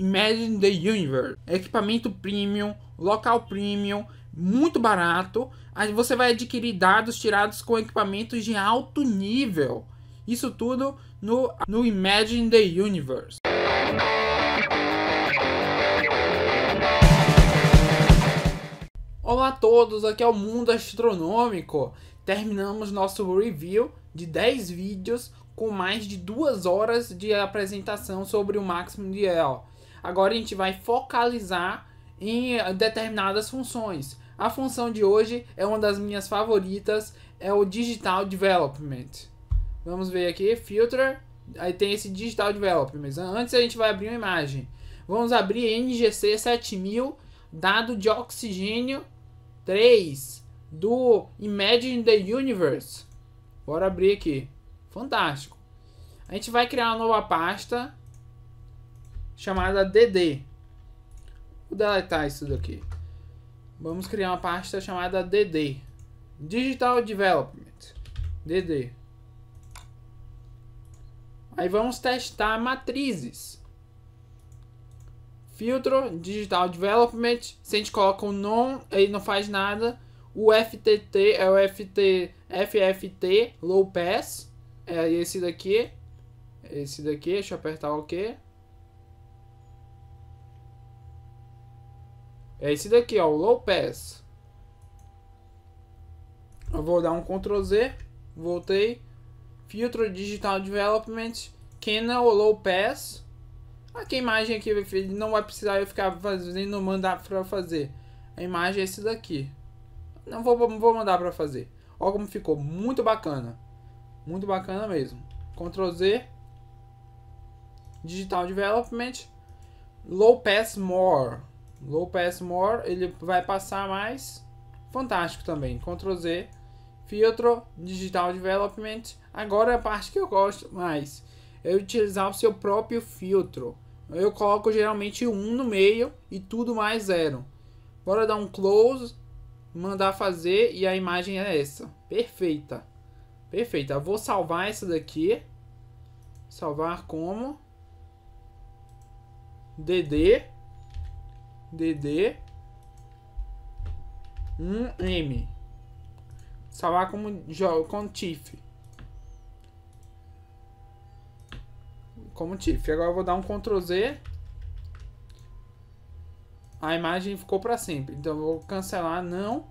Imagine the Universe. Equipamento premium, local premium, muito barato. Aí você vai adquirir dados tirados com equipamentos de alto nível. Isso tudo no, no Imagine the Universe. Olá a todos, aqui é o Mundo Astronômico. Terminamos nosso review de 10 vídeos com mais de duas horas de apresentação sobre o Máximo de El. Agora a gente vai focalizar em determinadas funções. A função de hoje é uma das minhas favoritas, é o Digital Development. Vamos ver aqui, Filter, aí tem esse Digital Development. Antes a gente vai abrir uma imagem. Vamos abrir NGC 7000, dado de oxigênio 3, do Imagine the Universe. Bora abrir aqui. Fantástico. A gente vai criar uma nova pasta chamada DD. Vou deletar isso daqui. Vamos criar uma pasta chamada DD. Digital Development. DD. Aí vamos testar matrizes. Filtro, Digital Development. Se a gente coloca o non, ele não faz nada. O FTT é o FT, FFT, Low Pass. É esse daqui. Esse daqui, deixa eu apertar o OK. É esse daqui, ó, o Low Pass. Eu vou dar um Ctrl Z, voltei, filtro Digital Development, Kena ou Low Pass. Aqui a imagem aqui, ele não vai precisar eu ficar fazendo, mandar para fazer. A imagem é esse daqui. Não vou, vou mandar para fazer. Olha como ficou, muito bacana. Muito bacana mesmo. Ctrl Z, Digital Development, Low Pass More. Low Pass More, ele vai passar mais. Fantástico também. Ctrl Z, filtro, Digital Development. Agora é a parte que eu gosto mais. É utilizar o seu próprio filtro. Eu coloco geralmente um no meio e tudo mais zero. Bora dar um close, mandar fazer e a imagem é essa. Perfeita. Perfeita. vou salvar essa daqui. Salvar como? DD DD 1M. Salvar como jogo com tiff Como tiff Agora eu vou dar um Ctrl Z. A imagem ficou para sempre. Então eu vou cancelar, não.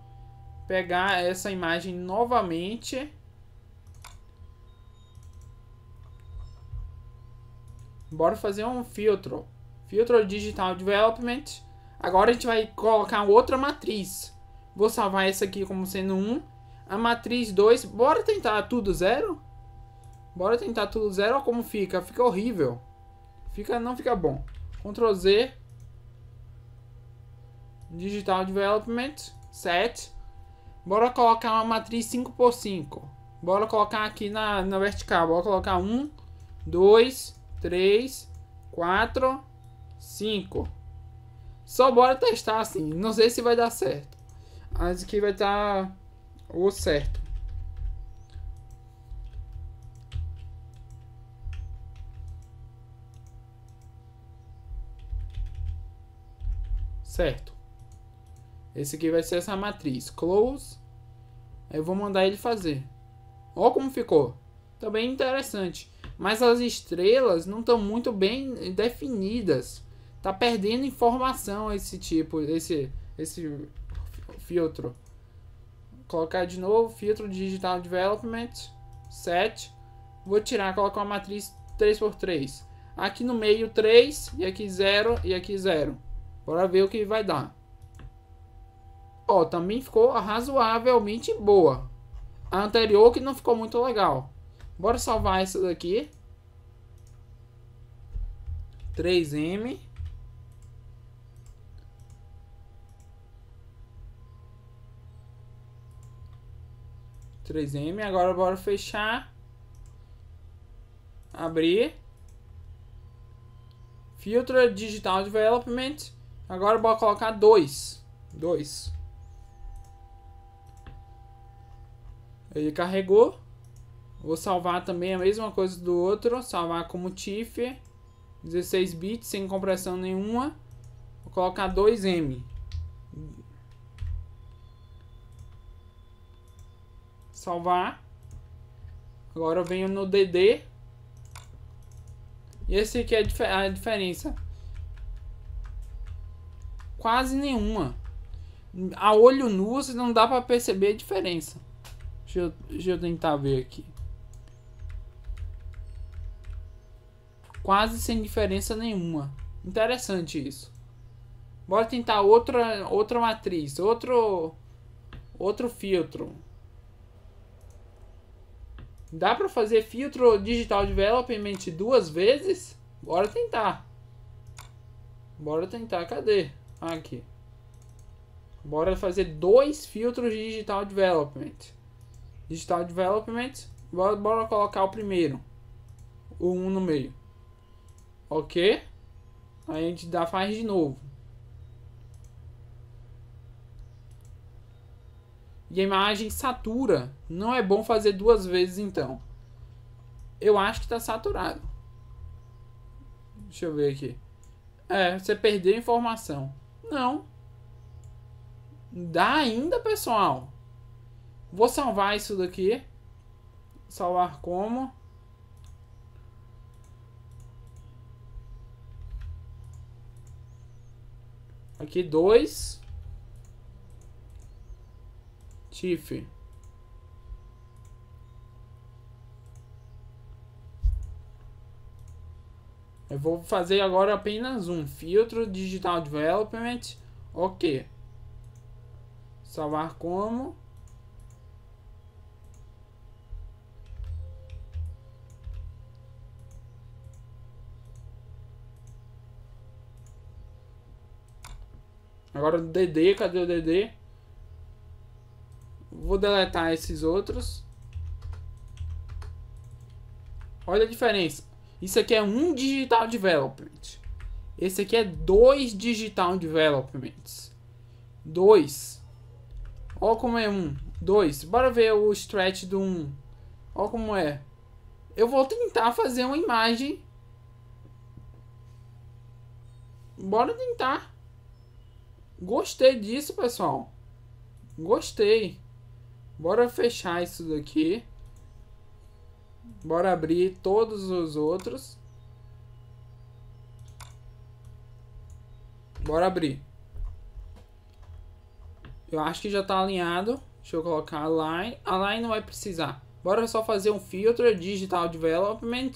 Pegar essa imagem novamente. Bora fazer um filtro. Filtro Digital Development. Agora a gente vai colocar outra matriz. Vou salvar essa aqui como sendo 1. A matriz 2. Bora tentar tudo zero? Bora tentar tudo zero. Olha como fica. Fica horrível. Fica, não fica bom. Ctrl Z. Digital Development. Set. Bora colocar uma matriz 5x5. Bora colocar aqui na, na vertical. Bora colocar 1, 2, 3, 4, 5. Só bora testar assim. Não sei se vai dar certo. Mas que vai estar tá o certo. Certo. Esse aqui vai ser essa matriz. Close. Aí eu vou mandar ele fazer. Olha como ficou. Também tá interessante. Mas as estrelas não estão muito bem definidas tá perdendo informação esse tipo, esse, esse filtro. Colocar de novo, filtro digital development, set. Vou tirar, colocar uma matriz 3x3. Aqui no meio 3, e aqui 0, e aqui 0. Bora ver o que vai dar. Ó, também ficou razoavelmente boa. A anterior que não ficou muito legal. Bora salvar essa daqui. 3M. 3M. Agora bora fechar. Abrir. Filtro Digital Development. Agora bora colocar 2. 2. Ele carregou. Vou salvar também a mesma coisa do outro. Salvar como TIFF. 16 bits, sem compressão nenhuma. Vou colocar 2M. Salvar. Agora eu venho no DD. E esse aqui é a diferença. Quase nenhuma. A olho nu você não dá pra perceber a diferença. Deixa eu, deixa eu tentar ver aqui. Quase sem diferença nenhuma. Interessante isso. Bora tentar outra, outra matriz, outro, outro filtro. Dá para fazer filtro digital development duas vezes? Bora tentar. Bora tentar, cadê? Aqui. Bora fazer dois filtros de digital development. Digital development, bora, bora colocar o primeiro. O um no meio. OK? Aí a gente dá faz de novo. e a imagem satura. Não é bom fazer duas vezes então. Eu acho que está saturado. Deixa eu ver aqui. É, você perdeu a informação. Não. Dá ainda, pessoal. Vou salvar isso daqui. Salvar como? Aqui dois. Tiff. Eu vou fazer agora apenas um filtro digital development. Ok. Salvar como. Agora o DD, cadê o DD? Vou deletar esses outros. Olha a diferença. Isso aqui é um digital development. Esse aqui é dois digital developments. Dois. Ó como é um. Dois. Bora ver o stretch do um. Ó como é. Eu vou tentar fazer uma imagem. Bora tentar. Gostei disso, pessoal. Gostei. Bora fechar isso daqui. Bora abrir todos os outros. Bora abrir. Eu acho que já tá alinhado. Deixa eu colocar align. Align não vai precisar. Bora só fazer um filtro digital development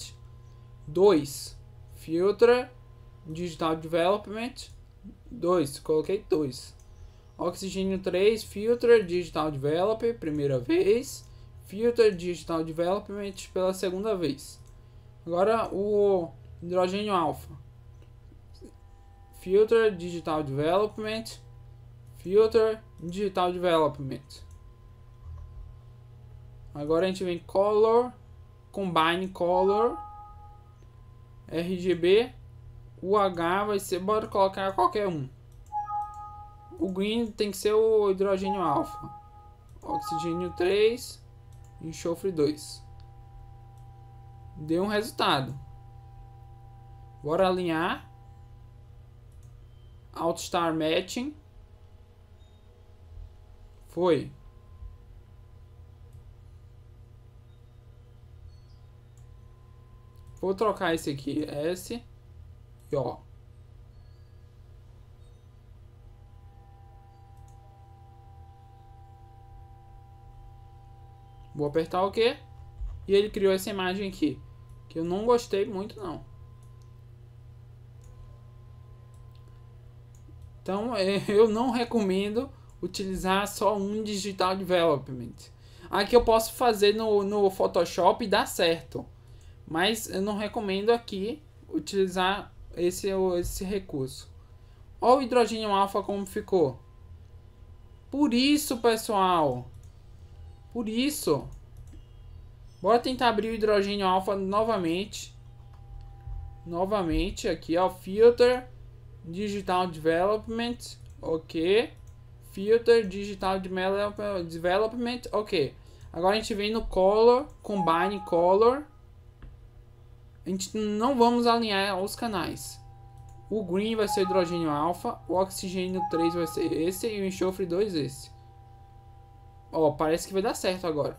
2. Filtro digital development 2. Coloquei 2. Oxigênio 3, Filter Digital Developer, primeira vez. Filter Digital Development pela segunda vez. Agora o hidrogênio alfa. Filter Digital Development. Filter Digital Development. Agora a gente vem Color, Combine Color, RGB, UH vai ser, bora colocar qualquer um. O green tem que ser o hidrogênio alfa. Oxigênio 3, enxofre 2. Deu um resultado. Bora alinhar. Star matching. Foi. Vou trocar esse aqui, S. E ó, Vou apertar OK. E ele criou essa imagem aqui. Que eu não gostei muito, não. Então, eu não recomendo utilizar só um Digital Development. Aqui eu posso fazer no, no Photoshop e dá certo. Mas eu não recomendo aqui utilizar esse, esse recurso. Olha o hidrogênio alfa como ficou. Por isso, pessoal, por isso. Bora tentar abrir o hidrogênio alfa novamente. Novamente aqui, ó. Filter. Digital Development. Ok. Filter. Digital Development. Ok. Agora a gente vem no Color. Combine Color. A gente não vamos alinhar os canais. O green vai ser hidrogênio alfa, o oxigênio 3 vai ser esse e o enxofre 2 esse. Ó, parece que vai dar certo agora.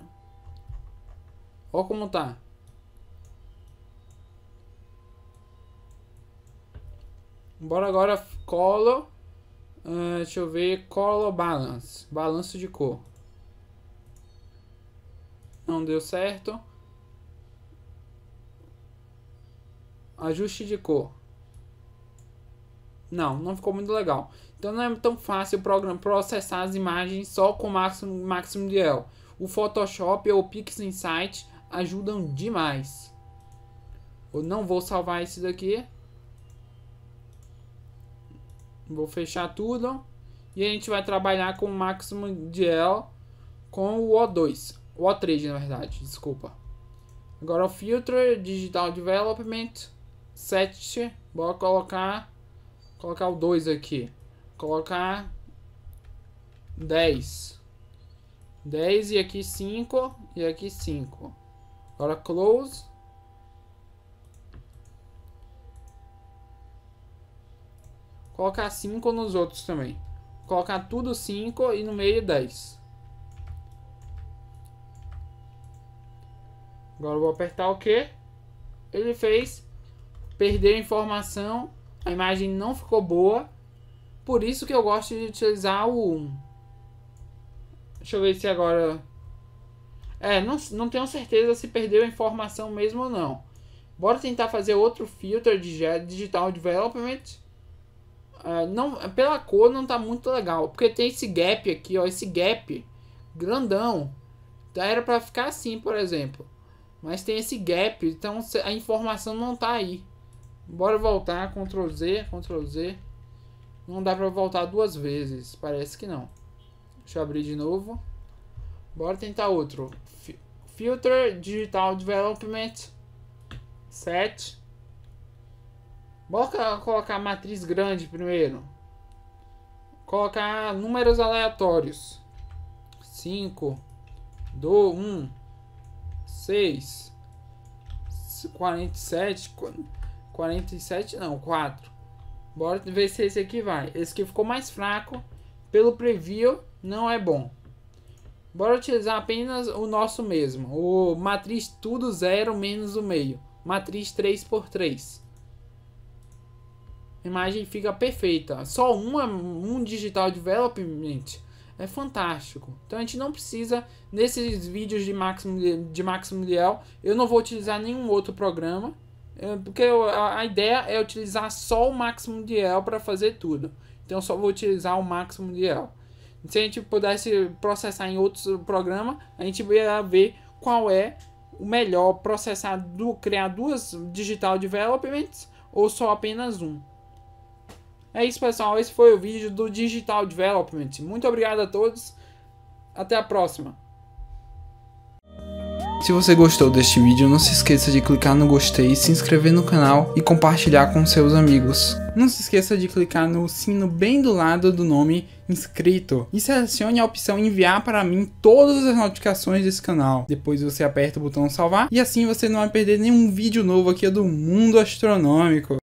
Ó como tá. Bora agora color. Uh, ah, deixa eu ver. Color balance. Balanço de cor. Não deu certo. Ajuste de cor. Não, não ficou muito legal. Então não é tão fácil o programa processar as imagens só com o máximo, máximo de El. O Photoshop ou o Pix Insight ajudam demais. Eu não vou salvar esse daqui. Vou fechar tudo. E a gente vai trabalhar com o máximo de El com o O2. O O3, na verdade, desculpa. Agora o Filter, Digital Development, Set. Vou colocar, colocar o 2 aqui colocar 10. 10 e aqui 5 e aqui 5. Agora close. Colocar 5 nos outros também. Colocar tudo 5 e no meio 10. Agora vou apertar o que? Ele fez. Perdeu a informação. A imagem não ficou boa. Por isso que eu gosto de utilizar o... Deixa eu ver se agora... É, não, não tenho certeza se perdeu a informação mesmo ou não. Bora tentar fazer outro filtro de Digital Development. É, não, pela cor não tá muito legal. Porque tem esse gap aqui, ó. Esse gap grandão. Então era para ficar assim, por exemplo. Mas tem esse gap, então a informação não tá aí. Bora voltar, Ctrl Z, Ctrl Z. Não dá pra voltar duas vezes. Parece que não. Deixa eu abrir de novo. Bora tentar outro. F Filter Digital Development set Bora colocar matriz grande primeiro. Colocar números aleatórios. 5, 2, 1, 6, 47, 47 não, 4. Bora ver se esse aqui vai. Esse aqui ficou mais fraco. Pelo preview, não é bom. Bora utilizar apenas o nosso mesmo. O matriz tudo zero menos o meio. Matriz 3x3. A imagem fica perfeita. Só uma, um digital development é fantástico. Então a gente não precisa, nesses vídeos de Maximiliel, de Maximiliel eu não vou utilizar nenhum outro programa. É, porque a ideia é utilizar só o máximo de El para fazer tudo. Então eu só vou utilizar o máximo de El. Se a gente pudesse processar em outros programas, a gente ia ver qual é o melhor processar, do, criar duas digital developments ou só apenas um. É isso, pessoal. Esse foi o vídeo do Digital Development. Muito obrigado a todos. Até a próxima. Se você gostou deste vídeo, não se esqueça de clicar no gostei, se inscrever no canal e compartilhar com seus amigos. Não se esqueça de clicar no sino bem do lado do nome inscrito e selecione a opção enviar para mim todas as notificações desse canal. Depois você aperta o botão salvar e assim você não vai perder nenhum vídeo novo aqui do Mundo Astronômico.